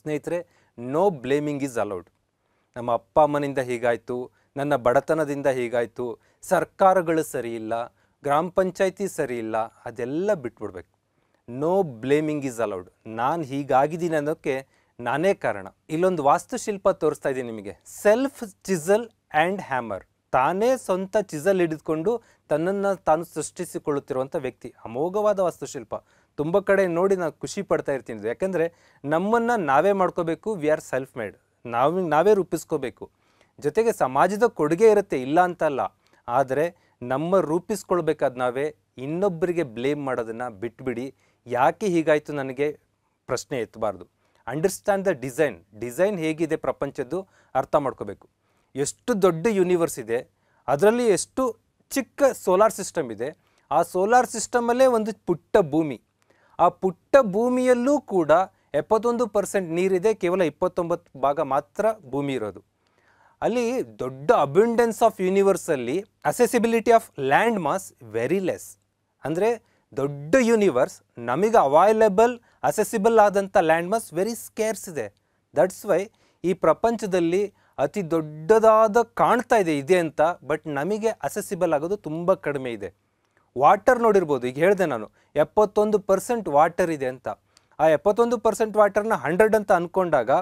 ಸ್ನೇಹಿತರೆ no blaming is allowed ನಮ್ಮ ಅಪ್ಪ ಅಮ್ಮನಿಂದ ಹೀಗಾಯಿತು ನನ್ನ ಬಡತನದಿಂದ ಹೀಗಾಯಿತು ಸರ್ಕಾರಗಳು ಸರಿಯಿಲ್ಲ ಗ್ರಾಮ ಪಂಚಾಯಿತಿ ಸರಿಯಿಲ್ಲ ಅದೆಲ್ಲ ಬಿಟ್ಬಿಡ್ಬೇಕು ನೋ ಬ್ಲೇಮಿಂಗ್ ಈಸ್ ಅಲೌಡ್ ನಾನು ಹೀಗಾಗಿದ್ದೀನಿ ಅನ್ನೋಕ್ಕೆ ನಾನೇ ಕಾರಣ ಇಲ್ಲೊಂದು ವಾಸ್ತುಶಿಲ್ಪ ತೋರಿಸ್ತಾ ಇದ್ದೀನಿ ನಿಮಗೆ ಸೆಲ್ಫ್ ಚಿಸಲ್ ಆ್ಯಂಡ್ ಹ್ಯಾಮರ್ ತಾನೇ ಸ್ವಂತ ಚಿಸಲ್ ಹಿಡಿದುಕೊಂಡು ತನ್ನನ್ನು ತಾನು ಸೃಷ್ಟಿಸಿಕೊಳ್ಳುತ್ತಿರುವಂಥ ವ್ಯಕ್ತಿ ಅಮೋಘವಾದ ವಾಸ್ತುಶಿಲ್ಪ ತುಂಬ ಕಡೆ ನೋಡಿ ನಾನು ಖುಷಿ ಪಡ್ತಾ ಇರ್ತೀನಿ ಯಾಕೆಂದರೆ ನಮ್ಮನ್ನು ನಾವೇ ಮಾಡ್ಕೋಬೇಕು ವಿ ಆರ್ ಸೆಲ್ಫ್ ಮೇಡ್ ನಾವು ನಾವೇ ರೂಪಿಸ್ಕೋಬೇಕು ಜೊತೆಗೆ ಸಮಾಜದ ಕೊಡುಗೆ ಇರುತ್ತೆ ಇಲ್ಲ ಅಂತಲ್ಲ ಆದರೆ ನಮ್ಮ ರೂಪಿಸ್ಕೊಳ್ಬೇಕಾದ ನಾವೇ ಇನ್ನೊಬ್ಬರಿಗೆ ಬ್ಲೇಮ್ ಮಾಡೋದನ್ನು ಬಿಟ್ಬಿಡಿ ಯಾಕೆ ಹೀಗಾಯಿತು ನನಗೆ ಪ್ರಶ್ನೆ ಎತ್ತಬಾರ್ದು ಅಂಡರ್ಸ್ಟ್ಯಾಂಡ್ ದ ಡಿಸೈನ್ ಡಿಸೈನ್ ಹೇಗಿದೆ ಪ್ರಪಂಚದ್ದು ಅರ್ಥ ಮಾಡ್ಕೋಬೇಕು ಎಷ್ಟು ದೊಡ್ಡ ಯೂನಿವರ್ಸ್ ಇದೆ ಅದರಲ್ಲಿ ಎಷ್ಟು ಚಿಕ್ಕ ಸೋಲಾರ್ ಸಿಸ್ಟಮ್ ಇದೆ ಆ ಸೋಲಾರ್ ಸಿಸ್ಟಮಲ್ಲೇ ಒಂದು ಪುಟ್ಟ ಭೂಮಿ ಆ ಪುಟ್ಟ ಭೂಮಿಯಲ್ಲೂ ಕೂಡ ಎಪ್ಪತ್ತೊಂದು ಪರ್ಸೆಂಟ್ ನೀರಿದೆ ಕೇವಲ ಇಪ್ಪತ್ತೊಂಬತ್ತು ಭಾಗ ಮಾತ್ರ ಭೂಮಿ ಇರೋದು ಅಲ್ಲಿ ದೊಡ್ಡ ಅಬ್ಯುಂಡೆನ್ಸ್ ಆಫ್ ಯೂನಿವರ್ಸಲ್ಲಿ accessibility of land mass very less ಅಂದರೆ ದೊಡ್ಡ ಯೂನಿವರ್ಸ್ ನಮಗೆ ಅವೈಲೇಬಲ್ ಅಸೆಸಿಬಲ್ ಆದಂಥ ಲ್ಯಾಂಡ್ ಮಾಸ್ ವೆರಿ ಸ್ಕೇರ್ಸ್ ಇದೆ ದಟ್ಸ್ ವೈ ಈ ಪ್ರಪಂಚದಲ್ಲಿ ಅತಿ ದೊಡ್ಡದಾದ ಕಾಣ್ತಾ ಇದೆ ಇದೆ ಅಂತ ಬಟ್ ನಮಗೆ ಅಸೆಸಿಬಲ್ ಆಗೋದು ತುಂಬ ಕಡಿಮೆ ಇದೆ ವಾಟರ್ ನೋಡಿರ್ಬೋದು ಈಗ ಹೇಳಿದೆ ನಾನು ಎಪ್ಪತ್ತೊಂದು ಪರ್ಸೆಂಟ್ ವಾಟರ್ ಇದೆ ಅಂತ ಆ ಎಪ್ಪತ್ತೊಂದು ಪರ್ಸೆಂಟ್ ವಾಟರ್ನ ಹಂಡ್ರೆಡ್ ಅಂತ ಅಂದ್ಕೊಂಡಾಗ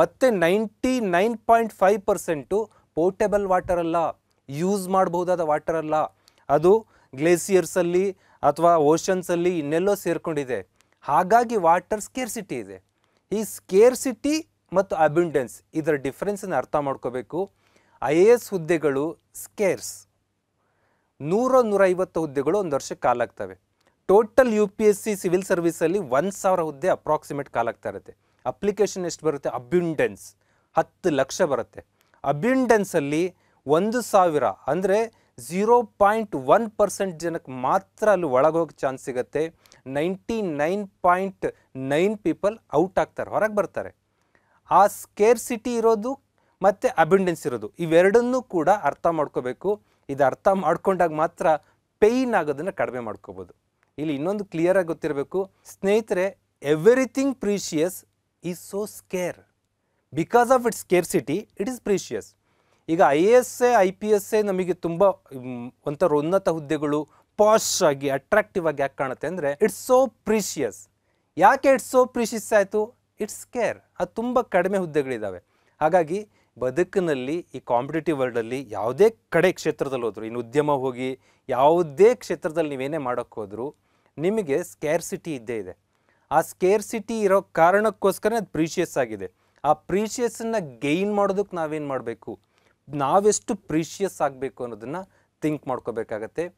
ಮತ್ತೆ ninety nine point five percent portable water ಅಲ್ಲ ಯೂಸ್ ಮಾಡಬಹುದಾದ ವಾಟರ್ ಅಲ್ಲ ಅದು ಗ್ಲೇಸಿಯರ್ಸಲ್ಲಿ ಅಥವಾ ಓಷನ್ಸಲ್ಲಿ ಇನ್ನೆಲ್ಲೋ ಸೇರಿಕೊಂಡಿದೆ ಹಾಗಾಗಿ ವಾಟರ್ ಸ್ಕೇರ್ಸಿಟಿ ಇದೆ ಈ ಸ್ಕೇರ್ಸಿಟಿ ಮತ್ತು ಅಬ್ಯುಂಡೆನ್ಸ್ ಇದರ ಡಿಫ್ರೆನ್ಸನ್ನು ಅರ್ಥ ಮಾಡ್ಕೋಬೇಕು ಐ ಎ ಎಸ್ ಹುದ್ದೆಗಳು ಸ್ಕೇರ್ಸ್ ನೂರ ಐವತ್ತು ಹುದ್ದೆಗಳು ಒಂದು ವರ್ಷಕ್ಕೆ ಕಾಲಾಗ್ತವೆ total U P S C civil ಸರ್ವಿಸಲ್ಲಿ ಒಂದು ಸಾವಿರ ಹುದ್ದೆ ಅಪ್ರಾಕ್ಸಿಮೇಟ್ ಕಾಲಾಗ್ತಾ ಇರುತ್ತೆ ಅಪ್ಲಿಕೇಶನ್ ಎಷ್ಟು ಬರುತ್ತೆ ಅಬ್ಯುಂಡೆನ್ಸ್ ಹತ್ತು ಲಕ್ಷ ಬರುತ್ತೆ ಅಬ್ಯುಂಡೆನ್ಸಲ್ಲಿ ಒಂದು ಸಾವಿರ ಅಂದರೆ ಝೀರೋ ಪಾಯಿಂಟ್ ಒನ್ ಪರ್ಸೆಂಟ್ ಜನಕ್ಕೆ ಮಾತ್ರ ಅಲ್ಲಿ ಒಳಗೋಗಿ ಚಾನ್ಸ್ ಸಿಗುತ್ತೆ ninety nine point nine people out ಆಗ್ತಾರೆ ಹೊರಗೆ ಬರ್ತಾರೆ ಆ ಸ್ಕೇರ್ ಸಿಟಿ ಇರೋದು ಮತ್ತು ಅಬ್ಯುಂಡೆನ್ಸ್ ಇರೋದು ಇವೆರಡನ್ನೂ ಕೂಡ ಅರ್ಥ ಮಾಡ್ಕೋಬೇಕು ಇದು ಅರ್ಥ ಮಾಡ್ಕೊಂಡಾಗ ಮಾತ್ರ ಪೇಯ್ನ್ ಆಗೋದನ್ನು ಕಡಿಮೆ ಮಾಡ್ಕೋಬೋದು ಇಲ್ಲಿ ಇನ್ನೊಂದು ಕ್ಲಿಯರಾಗಿ ಗೊತ್ತಿರಬೇಕು ಸ್ನೇಹಿತರೆ everything precious is so scare because of its scarcity it is precious ಈಗ I A S A I P S A ನಮಗೆ ತುಂಬ ಒಂಥರ ಉನ್ನತ ಹುದ್ದೆಗಳು ಪಾಶ್ ಆಗಿ ಅಟ್ರಾಕ್ಟಿವ್ ಆಗಿ ಯಾಕೆ ಕಾಣುತ್ತೆ ಅಂದರೆ ಇಟ್ಸ್ ಸೋ ಪ್ರೀಶಿಯಸ್ ಯಾಕೆ ಇಟ್ಸ್ ಸೋ ಪ್ರೀಶಿಯಸ್ ಆಯಿತು ಇಟ್ಸ್ ಕೇರ್ ಅದು ತುಂಬ ಕಡಿಮೆ ಹುದ್ದೆಗಳಿದ್ದಾವೆ ಹಾಗಾಗಿ ಬದುಕಿನಲ್ಲಿ ಈ ಕಾಂಪಿಟೇಟಿವ್ ವರ್ಲ್ಡಲ್ಲಿ ಯಾವುದೇ ಕಡೆ ಕ್ಷೇತ್ರದಲ್ಲಿ ಹೋದರು ಇನ್ನು ಉದ್ಯಮ ಹೋಗಿ ಯಾವುದೇ ಕ್ಷೇತ್ರದಲ್ಲಿ ನೀವೇನೇ ಮಾಡೋಕ್ಕೋದ್ರು ನಿಮಗೆ ಸ್ಕೇರ್ಸಿಟಿ ಇದ್ದೇ ಇದೆ ಆ ಸ್ಕೇರ್ಸಿಟಿ ಇರೋ ಕಾರಣಕ್ಕೋಸ್ಕರ ಅದು ಪ್ರೀಷಿಯಸ್ ಆಗಿದೆ ಆ ಪ್ರೀಷಿಯಸ್ಸನ್ನು ಗೈನ್ ಮಾಡೋದಕ್ಕೆ ನಾವೇನು ಮಾಡಬೇಕು ನಾವೆಷ್ಟು ಪ್ರೀಷಿಯಸ್ ಆಗಬೇಕು ಅನ್ನೋದನ್ನು ಥಿಂಕ್ ಮಾಡ್ಕೋಬೇಕಾಗತ್ತೆ